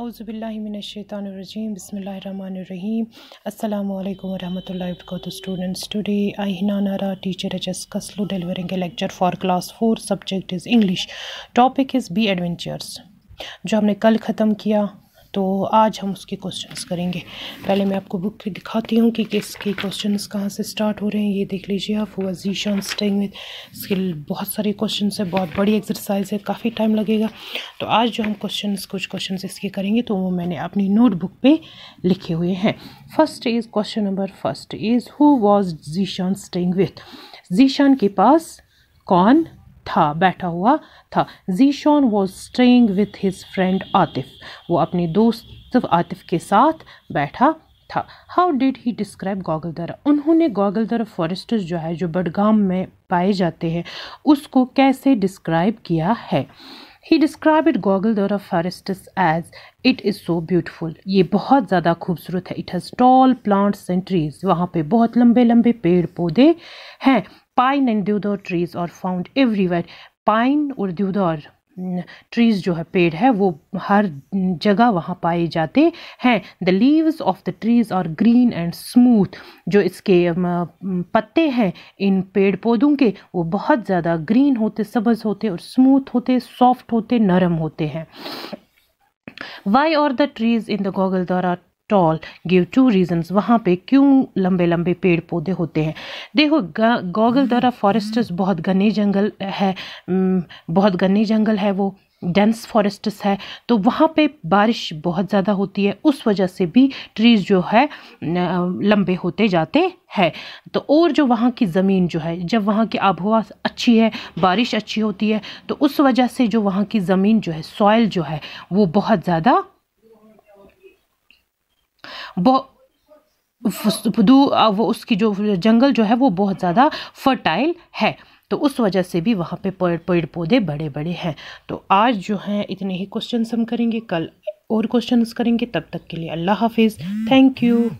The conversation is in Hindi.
आउज़बिल्लिमिनशैतानरजीम बसमीम अल्लाम वरहमल वर्क स्टूडेंट्स टुडे आई हिना नारा टीचर एच एस कसलू delivering lecture for class four subject is English topic is बी एडवेंचर्स जो हमने कल ख़त्म किया तो आज हम उसके क्वेश्चंस करेंगे पहले मैं आपको बुक दिखाती हूँ कि किसके क्वेश्चंस कहाँ से स्टार्ट हो रहे हैं ये देख लीजिए आप हुआ जीशान स्टेइंग विद स्किल बहुत सारे क्वेश्चन है बहुत बड़ी एक्सरसाइज है काफ़ी टाइम लगेगा तो आज जो हम क्वेश्चन कुछ क्वेश्चन इसके करेंगे तो वो मैंने अपनी नोटबुक पर लिखे हुए हैं first is question number first is who was Zeeshan staying with Zeeshan के पास कौन था बैठा हुआ था Zeeshan was staying with his friend Atif वो अपने दोस्त आतिफ के साथ बैठा था हाउ डिड ही डिस्क्राइब गोगल दरा उन्होंने गोगल दरा फॉरेस्टर्स जो है जो बडगाम में पाए जाते हैं उसको कैसे डिस्क्राइब किया है ही डिस्क्राइब इट गॉगल दरा forests as it is so beautiful ये बहुत ज़्यादा खूबसूरत है it has tall plants and trees वहाँ पे बहुत लंबे लंबे पेड़ पौधे हैं pine and deodar trees are found everywhere pine और देवदार ट्रीज़ जो है पेड़ है वो हर जगह वहाँ पाए जाते हैं the leaves of the trees are green and smooth जो इसके पत्ते हैं इन पेड़ पौधों के वो बहुत ज़्यादा ग्रीन होते सब्ज़ होते और स्मूथ होते सॉफ्ट होते नरम होते हैं why are the trees in the गोगल द्वारा टॉल गिव टू रीजंस वहाँ पे क्यों लंबे लंबे पेड़ पौधे होते हैं देखो गोगल द्वारा फॉरेस्टर्स हम्म, हम्म। बहुत घने जंगल है बहुत घने जंगल है वो डेंस फॉरेस्ट्स है तो वहाँ पे बारिश बहुत ज़्यादा होती है उस वजह से भी ट्रीज़ जो है लंबे होते जाते हैं तो और जो वहाँ की ज़मीन जो है जब वहाँ की आब हवा अच्छी है बारिश अच्छी होती है तो उस वजह से जो वहाँ की ज़मीन जो है सॉयल जो है वो बहुत ज़्यादा बहुत वो उसकी जो जंगल जो है वो बहुत ज़्यादा फर्टाइल है तो उस वजह से भी वहाँ पे पेड़ पेड़ पौधे बड़े बड़े हैं तो आज जो है इतने ही क्वेश्चन हम करेंगे कल और क्वेश्चंस करेंगे तब तक के लिए अल्लाह हाफिज़ थैंक यू